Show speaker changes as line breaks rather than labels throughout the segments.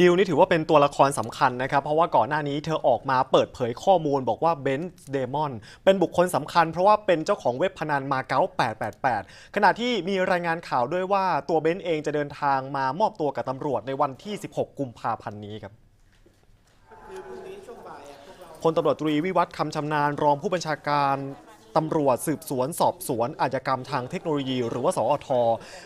ดิวนี่ถือว่าเป็นตัวละครสำคัญนะครับ เพราะว่าก่อนหน้านี้เธอออกมาเปิดเผยข้อมูลบอกว่าเบนซ์เดมอนเป็นบุคคลสำคัญเพราะว่าเป็นเจ้าของเว็บพนันมาเก๊า888 ขณะที่มีรายงานข่าวด้วยว่าตัวเบนซ์เองจะเดินทางมามอบตัวกับตำรวจในวันที่ 16 กุมภาพันธ์นี้ครับพลตำรวจตรีวิวัฒน์คำชำนาญรองผู้บัญชาการตำรวจ สืบสวนสอบสวน อาชญากรรม ทางเทคโนโลยี หรือว่าสอท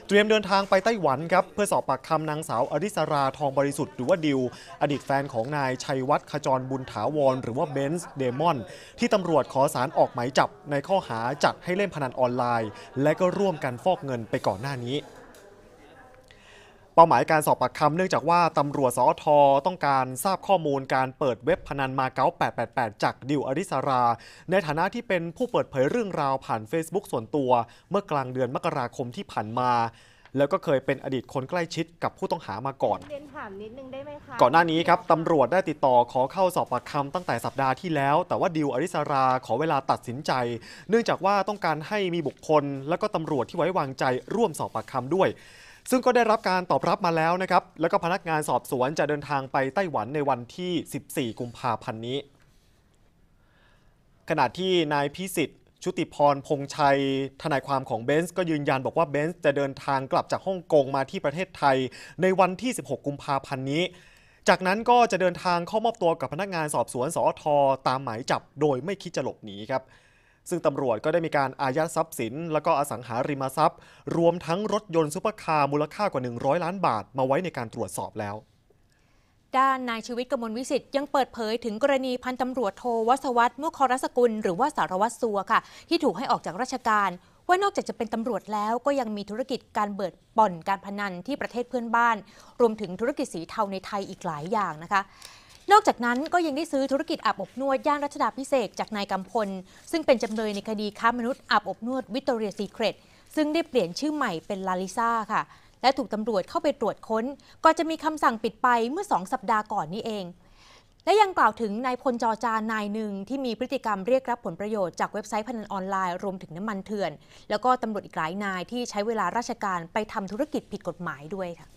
เตรียมเดินทางไปไต้หวันครับเพื่อสอบปากคำนางสาว อริสราทองบริสุทธิ์หรือว่า ดิว อดีตแฟนของนายชัยวัฒน์ขจรบุญถาวร หรือว่า เบนซ์ เดมอน ที่ตำรวจขอสารออกหมายจับในข้อหา จัดให้เล่นพนันออนไลน์ และก็ร่วมกันฟอกเงินไปก่อนหน้านี้เป้าหมายการสอบปากคำเนื่องจากว่าตำรวจสอทอต้องการทราบข้อมูลการเปิดเว็บพนันมาเก๊า888 จากดิวอริสรา ในฐานะที่เป็นผู้เปิดเผยเรื่องราวผ่าน Facebook ส่วนตัว เมื่อกลางเดือนมกราคมที่ผ่านมา แล้วก็เคยเป็นอดีตคนใกล้ชิดกับผู้ต้องหามาก่อนก่อนหน้านี้ครับตำรวจได้ติดต่อขอเข้าสอบปากคำตั้งแต่สัปดาห์ที่แล้ว แต่ว่าดิวอริสราขอเวลาตัดสินใจ เนื่องจากว่าต้องการให้มีบุคคลและก็ตำรวจที่ไว้วางใจร่วมสอบปากคำด้วยซึ่งก็ได้รับการตอบรับมาแล้วนะครับ แล้วก็พนักงานสอบสวนจะเดินทางไปไต้หวันในวันที่ 14 กุมภาพันธ์นี้ ขณะที่นายพิสิทธิ์ชุติพรพงชัยทนายความของเบนซ์ก็ยืนยันบอกว่าเบนซ์จะเดินทางกลับจากฮ่องกงมาที่ประเทศไทยในวันที่ 16 กุมภาพันธ์นี้ จากนั้นก็จะเดินทางเข้ามอบตัวกับพนักงานสอบสวนสอทอตามหมายจับโดยไม่คิดจะหลบหนีครับซึ่งตำรวจก็ได้มีการอายัดทรัพย์สินและก็อสังหาริมทรัพย์ รวมทั้งรถยนต์ซุปเปอร์คาร์มูลค่ากว่า 100 ล้านบาทมาไว้ในการตรวจสอบแล้ว
ด้านนายชีวิตกมลวิสิตยังเปิดเผยถึงกรณีพันตำรวจโทวัศวัตรมุขรสกุล หรือว่าสารวัตรสัวค่ะ ที่ถูกให้ออกจากราชการ ว่านอกจากจะเป็นตำรวจแล้วก็ยังมีธุรกิจการเบิดบ่อนการพนันที่ประเทศเพื่อนบ้าน รวมถึงธุรกิจสีเทาในไทยอีกหลายอย่างนะคะนอกจากนั้นก็ยังได้ซื้อธุรกิจอาบอบนวดย่านรัชดาพิเศษจากนายกำพล ซึ่งเป็นจำเลยในคดีค้ามนุษย์อาบอบนวดวิตเตอรียซีเครตซึ่งได้เปลี่ยนชื่อใหม่เป็นลาลิซาค่ะ และถูกตำรวจเข้าไปตรวจค้น ก็จะมีคำสั่งปิดไปเมื่อ 2 สัปดาห์ก่อนนี้เอง และยังกล่าวถึงนายพลจอจานนายหนึ่งที่มีพฤติกรรมเรียกรับผลประโยชน์จากเว็บไซต์พนันออนไลน์รวมถึงน้ำมันเถื่อนแล้วก็ตำรวจอีกหลายนายที่ใช้เวลาราชการไปทำธุรกิจผิดกฎหมายด้วยค่ะ